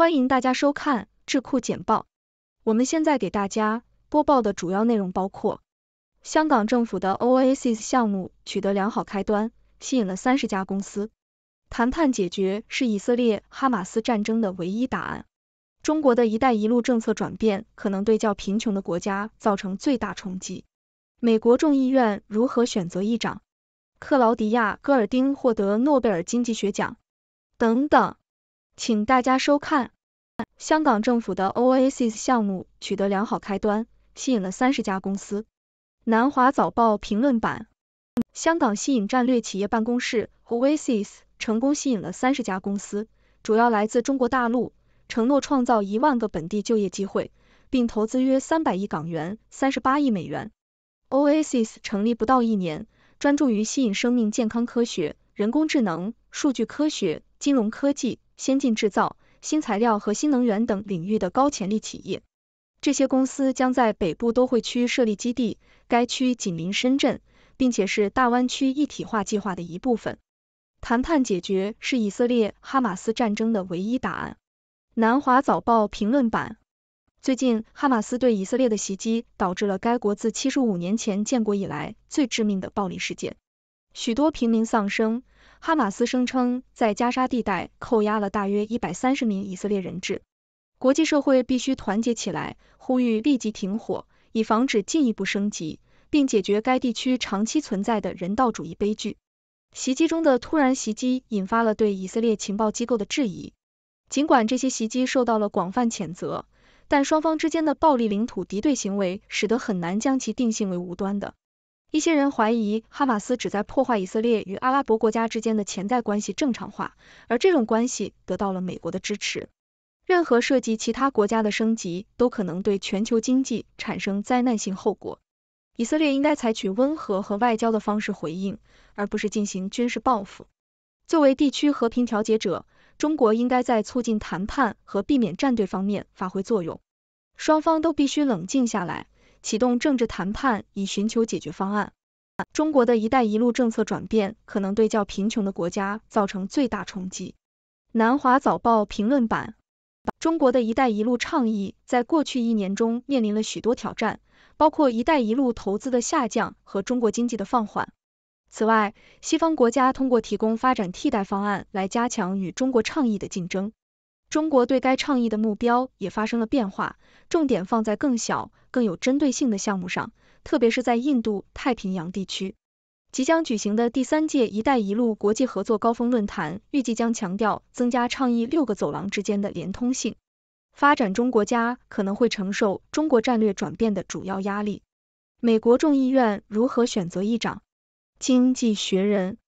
欢迎大家收看智库简报。我们现在给大家播报的主要内容包括：香港政府的 Oasis 项目取得良好开端，吸引了三十家公司；谈判解决是以色列哈马斯战争的唯一答案；中国的一带一路政策转变可能对较贫穷的国家造成最大冲击；美国众议院如何选择议长；克劳迪亚戈尔丁获得诺贝尔经济学奖等等。请大家收看。香港政府的 OASIS 项目取得良好开端，吸引了三十家公司。南华早报评论版：香港吸引战略企业办公室 OASIS 成功吸引了三十家公司，主要来自中国大陆，承诺创造一万个本地就业机会，并投资约三百亿港元（三十八亿美元）。OASIS 成立不到一年，专注于吸引生命健康科学、人工智能、数据科学、金融科技。先进制造、新材料和新能源等领域的高潜力企业，这些公司将在北部都会区设立基地。该区紧邻深圳，并且是大湾区一体化计划的一部分。谈判解决是以色列哈马斯战争的唯一答案。南华早报评论版：最近哈马斯对以色列的袭击导致了该国自七十五年前建国以来最致命的暴力事件，许多平民丧生。哈马斯声称在加沙地带扣押了大约一百三十名以色列人质。国际社会必须团结起来，呼吁立即停火，以防止进一步升级，并解决该地区长期存在的人道主义悲剧。袭击中的突然袭击引发了对以色列情报机构的质疑。尽管这些袭击受到了广泛谴责，但双方之间的暴力领土敌对行为使得很难将其定性为无端的。一些人怀疑哈马斯旨在破坏以色列与阿拉伯国家之间的潜在关系正常化，而这种关系得到了美国的支持。任何涉及其他国家的升级都可能对全球经济产生灾难性后果。以色列应该采取温和和外交的方式回应，而不是进行军事报复。作为地区和平调解者，中国应该在促进谈判和避免战对方面发挥作用。双方都必须冷静下来。启动政治谈判以寻求解决方案。中国的一带一路政策转变可能对较贫穷的国家造成最大冲击。南华早报评论版：中国的一带一路倡议在过去一年中面临了许多挑战，包括一带一路投资的下降和中国经济的放缓。此外，西方国家通过提供发展替代方案来加强与中国倡议的竞争。中国对该倡议的目标也发生了变化，重点放在更小、更有针对性的项目上，特别是在印度太平洋地区。即将举行的第三届“一带一路”国际合作高峰论坛预计将强调增加倡议六个走廊之间的连通性。发展中国家可能会承受中国战略转变的主要压力。美国众议院如何选择议长？经济学人。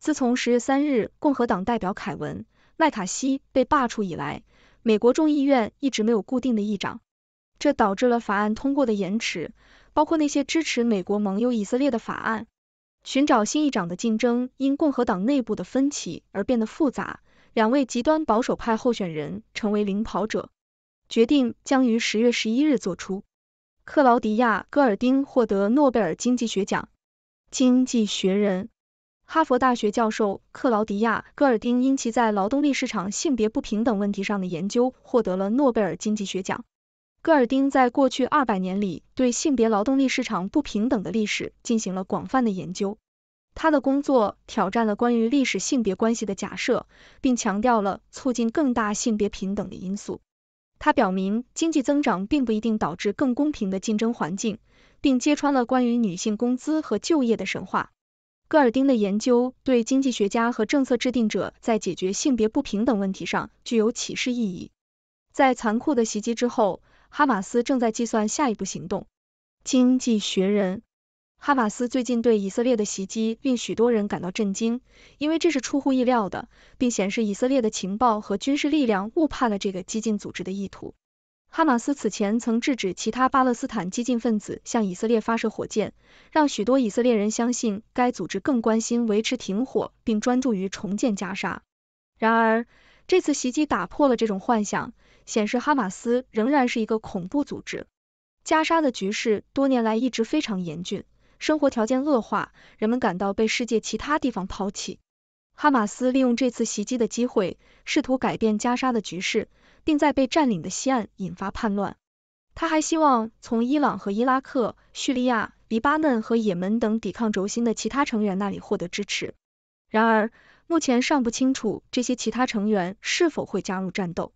自从十月三日，共和党代表凯文。麦卡锡被罢黜以来，美国众议院一直没有固定的议长，这导致了法案通过的延迟，包括那些支持美国盟友以色列的法案。寻找新议长的竞争因共和党内部的分歧而变得复杂，两位极端保守派候选人成为领跑者。决定将于十月十一日做出。克劳迪亚·戈尔丁获得诺贝尔经济学奖，《经济学人》。哈佛大学教授克劳迪亚·戈尔丁因其在劳动力市场性别不平等问题上的研究获得了诺贝尔经济学奖。戈尔丁在过去二百年里对性别劳动力市场不平等的历史进行了广泛的研究。他的工作挑战了关于历史性别关系的假设，并强调了促进更大性别平等的因素。他表明经济增长并不一定导致更公平的竞争环境，并揭穿了关于女性工资和就业的神话。戈尔丁的研究对经济学家和政策制定者在解决性别不平等问题上具有启示意义。在残酷的袭击之后，哈马斯正在计算下一步行动。《经济学人》哈马斯最近对以色列的袭击令许多人感到震惊，因为这是出乎意料的，并显示以色列的情报和军事力量误判了这个激进组织的意图。哈马斯此前曾制止其他巴勒斯坦激进分子向以色列发射火箭，让许多以色列人相信该组织更关心维持停火，并专注于重建加沙。然而，这次袭击打破了这种幻想，显示哈马斯仍然是一个恐怖组织。加沙的局势多年来一直非常严峻，生活条件恶化，人们感到被世界其他地方抛弃。哈马斯利用这次袭击的机会，试图改变加沙的局势。并在被占领的西岸引发叛乱。他还希望从伊朗和伊拉克、叙利亚、黎巴嫩和也门等抵抗轴心的其他成员那里获得支持。然而，目前尚不清楚这些其他成员是否会加入战斗。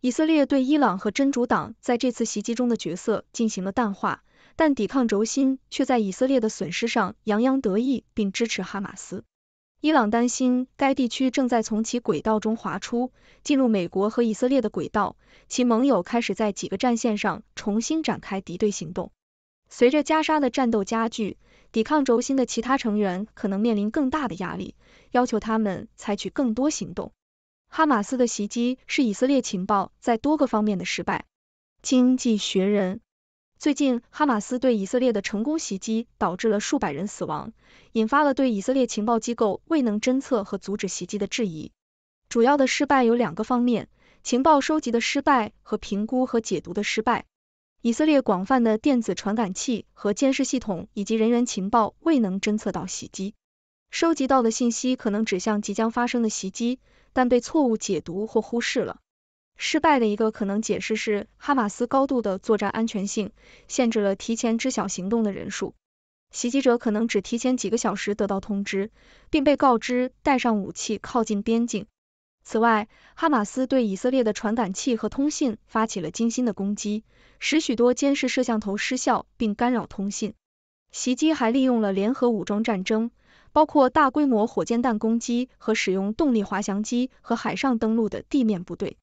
以色列对伊朗和真主党在这次袭击中的角色进行了淡化，但抵抗轴心却在以色列的损失上洋洋得意，并支持哈马斯。伊朗担心该地区正在从其轨道中滑出，进入美国和以色列的轨道。其盟友开始在几个战线上重新展开敌对行动。随着加沙的战斗加剧，抵抗轴心的其他成员可能面临更大的压力，要求他们采取更多行动。哈马斯的袭击是以色列情报在多个方面的失败。经济学人。最近，哈马斯对以色列的成功袭击导致了数百人死亡，引发了对以色列情报机构未能侦测和阻止袭击的质疑。主要的失败有两个方面：情报收集的失败和评估和解读的失败。以色列广泛的电子传感器和监视系统以及人员情报未能侦测到袭击，收集到的信息可能指向即将发生的袭击，但被错误解读或忽视了。失败的一个可能解释是哈马斯高度的作战安全性限制了提前知晓行动的人数，袭击者可能只提前几个小时得到通知，并被告知带上武器靠近边境。此外，哈马斯对以色列的传感器和通信发起了精心的攻击，使许多监视摄像头失效并干扰通信。袭击还利用了联合武装战争，包括大规模火箭弹攻击和使用动力滑翔机和海上登陆的地面部队。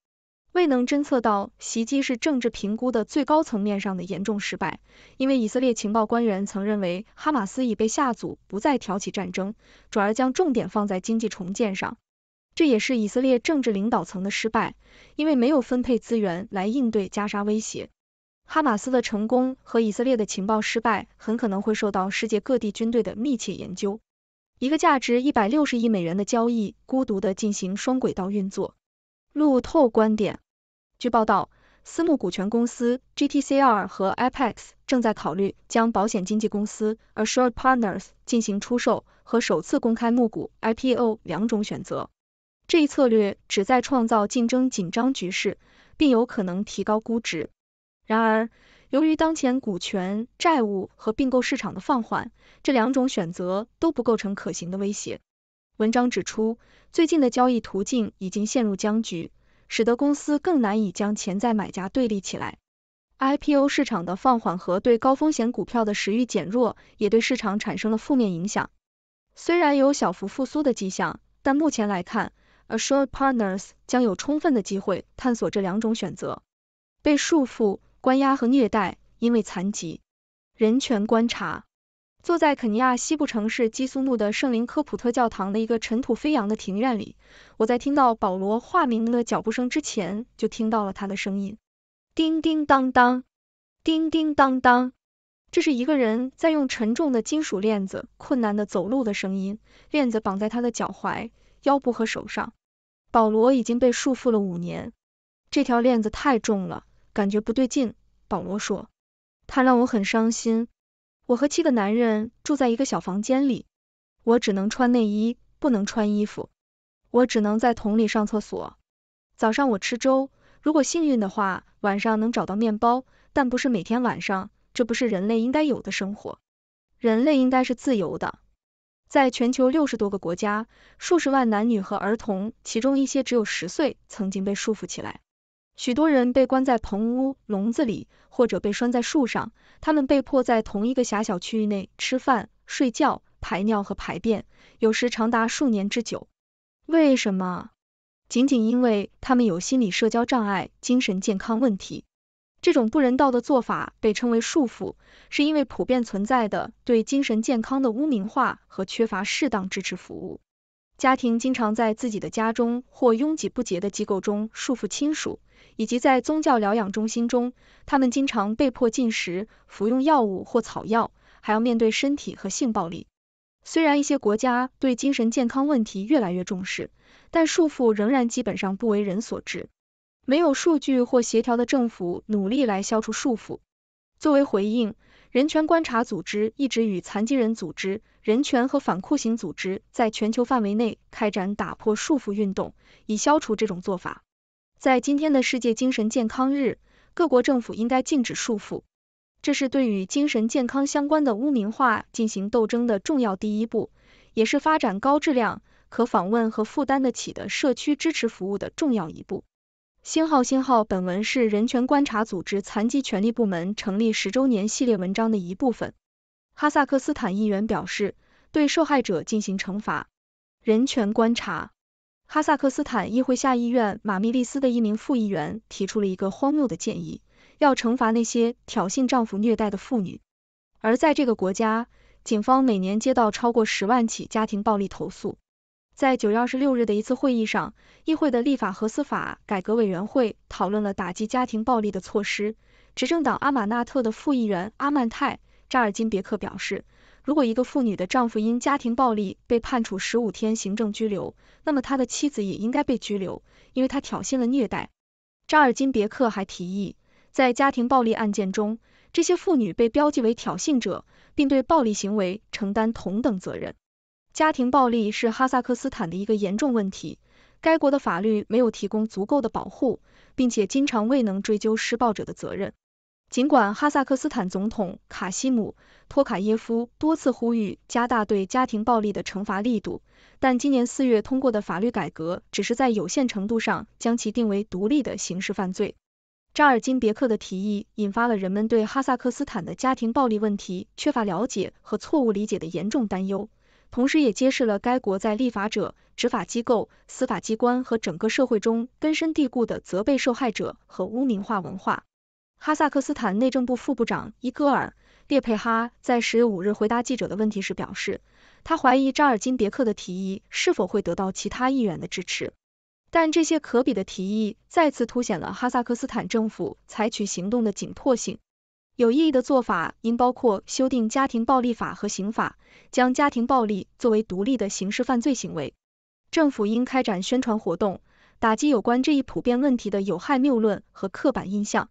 未能侦测到袭击是政治评估的最高层面上的严重失败，因为以色列情报官员曾认为哈马斯已被吓阻，不再挑起战争，转而将重点放在经济重建上。这也是以色列政治领导层的失败，因为没有分配资源来应对加沙威胁。哈马斯的成功和以色列的情报失败很可能会受到世界各地军队的密切研究。一个价值一百六十亿美元的交易孤独地进行双轨道运作。路透观点：据报道，私募股权公司 GTCR 和 Apex 正在考虑将保险经纪公司 Assured Partners 进行出售和首次公开募股 （IPO） 两种选择。这一策略旨在创造竞争紧张局势，并有可能提高估值。然而，由于当前股权、债务和并购市场的放缓，这两种选择都不构成可行的威胁。文章指出，最近的交易途径已经陷入僵局，使得公司更难以将潜在买家对立起来。IPO 市场的放缓和对高风险股票的食欲减弱，也对市场产生了负面影响。虽然有小幅复苏的迹象，但目前来看，Assured Partners 将有充分的机会探索这两种选择。被束缚、关押和虐待，因为残疾，人权观察。坐在肯尼亚西部城市基苏木的圣林科普特教堂的一个尘土飞扬的庭院里，我在听到保罗化名的脚步声之前，就听到了他的声音：叮叮当当，叮叮当当。这是一个人在用沉重的金属链子困难的走路的声音，链子绑在他的脚踝、腰部和手上。保罗已经被束缚了五年，这条链子太重了，感觉不对劲。保罗说：“他让我很伤心。”我和七个男人住在一个小房间里，我只能穿内衣，不能穿衣服，我只能在桶里上厕所。早上我吃粥，如果幸运的话，晚上能找到面包，但不是每天晚上。这不是人类应该有的生活，人类应该是自由的。在全球六十多个国家，数十万男女和儿童，其中一些只有十岁，曾经被束缚起来。许多人被关在棚屋、笼子里，或者被拴在树上。他们被迫在同一个狭小区域内吃饭、睡觉、排尿和排便，有时长达数年之久。为什么？仅仅因为他们有心理社交障碍、精神健康问题。这种不人道的做法被称为束缚，是因为普遍存在的对精神健康的污名化和缺乏适当支持服务。家庭经常在自己的家中或拥挤不洁的机构中束缚亲属，以及在宗教疗养中心中，他们经常被迫进食、服用药物或草药，还要面对身体和性暴力。虽然一些国家对精神健康问题越来越重视，但束缚仍然基本上不为人所知，没有数据或协调的政府努力来消除束缚。作为回应。人权观察组织一直与残疾人组织、人权和反酷刑组织在全球范围内开展打破束缚运动，以消除这种做法。在今天的世界精神健康日，各国政府应该禁止束缚，这是对与精神健康相关的污名化进行斗争的重要第一步，也是发展高质量、可访问和负担得起的社区支持服务的重要一步。星号星号，本文是人权观察组织残疾权利部门成立十周年系列文章的一部分。哈萨克斯坦议员表示，对受害者进行惩罚。人权观察，哈萨克斯坦议会下议院马密利斯的一名副议员提出了一个荒谬的建议，要惩罚那些挑衅丈夫虐待的妇女。而在这个国家，警方每年接到超过十万起家庭暴力投诉。在九月二十六日的一次会议上，议会的立法和司法改革委员会讨论了打击家庭暴力的措施。执政党阿马纳特的副议员阿曼泰扎尔金别克表示，如果一个妇女的丈夫因家庭暴力被判处十五天行政拘留，那么他的妻子也应该被拘留，因为他挑衅了虐待。扎尔金别克还提议，在家庭暴力案件中，这些妇女被标记为挑衅者，并对暴力行为承担同等责任。家庭暴力是哈萨克斯坦的一个严重问题，该国的法律没有提供足够的保护，并且经常未能追究施暴者的责任。尽管哈萨克斯坦总统卡西姆托卡耶夫多次呼吁加大对家庭暴力的惩罚力度，但今年四月通过的法律改革只是在有限程度上将其定为独立的刑事犯罪。扎尔金别克的提议引发了人们对哈萨克斯坦的家庭暴力问题缺乏了解和错误理解的严重担忧。同时，也揭示了该国在立法者、执法机构、司法机关和整个社会中根深蒂固的责备受害者和污名化文化。哈萨克斯坦内政部副部长伊戈尔·列佩哈在十月五日回答记者的问题时表示，他怀疑扎尔金别克的提议是否会得到其他议员的支持。但这些可比的提议再次凸显了哈萨克斯坦政府采取行动的紧迫性。有意义的做法应包括修订家庭暴力法和刑法，将家庭暴力作为独立的刑事犯罪行为。政府应开展宣传活动，打击有关这一普遍问题的有害谬论和刻板印象。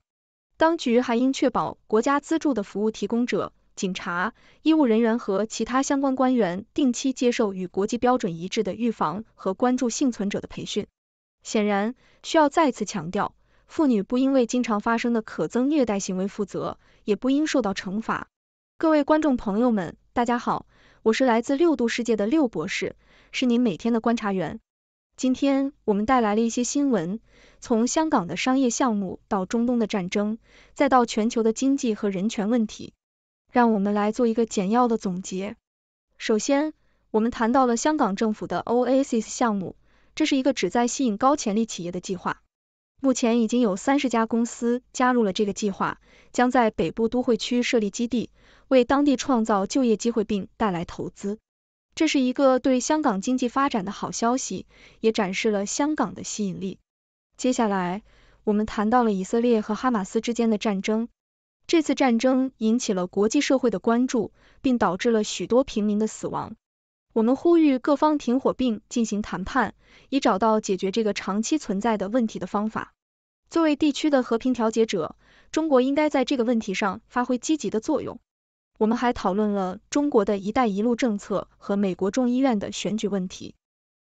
当局还应确保国家资助的服务提供者、警察、医务人员和其他相关官员定期接受与国际标准一致的预防和关注幸存者的培训。显然，需要再次强调。妇女不应为经常发生的可憎虐待行为负责，也不应受到惩罚。各位观众朋友们，大家好，我是来自六度世界的六博士，是您每天的观察员。今天我们带来了一些新闻，从香港的商业项目到中东的战争，再到全球的经济和人权问题，让我们来做一个简要的总结。首先，我们谈到了香港政府的 OASIS 项目，这是一个旨在吸引高潜力企业的计划。目前已经有三十家公司加入了这个计划，将在北部都会区设立基地，为当地创造就业机会并带来投资。这是一个对香港经济发展的好消息，也展示了香港的吸引力。接下来，我们谈到了以色列和哈马斯之间的战争，这次战争引起了国际社会的关注，并导致了许多平民的死亡。我们呼吁各方停火并进行谈判，以找到解决这个长期存在的问题的方法。作为地区的和平调解者，中国应该在这个问题上发挥积极的作用。我们还讨论了中国的一带一路政策和美国众议院的选举问题，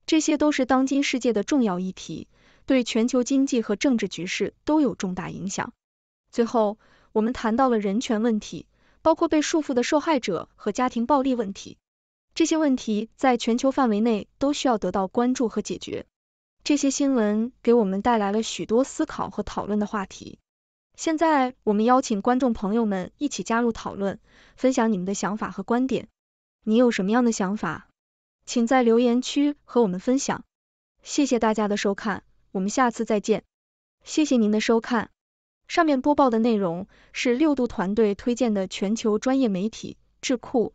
这些都是当今世界的重要议题，对全球经济和政治局势都有重大影响。最后，我们谈到了人权问题，包括被束缚的受害者和家庭暴力问题。这些问题在全球范围内都需要得到关注和解决。这些新闻给我们带来了许多思考和讨论的话题。现在，我们邀请观众朋友们一起加入讨论，分享你们的想法和观点。你有什么样的想法，请在留言区和我们分享。谢谢大家的收看，我们下次再见。谢谢您的收看。上面播报的内容是六度团队推荐的全球专业媒体智库。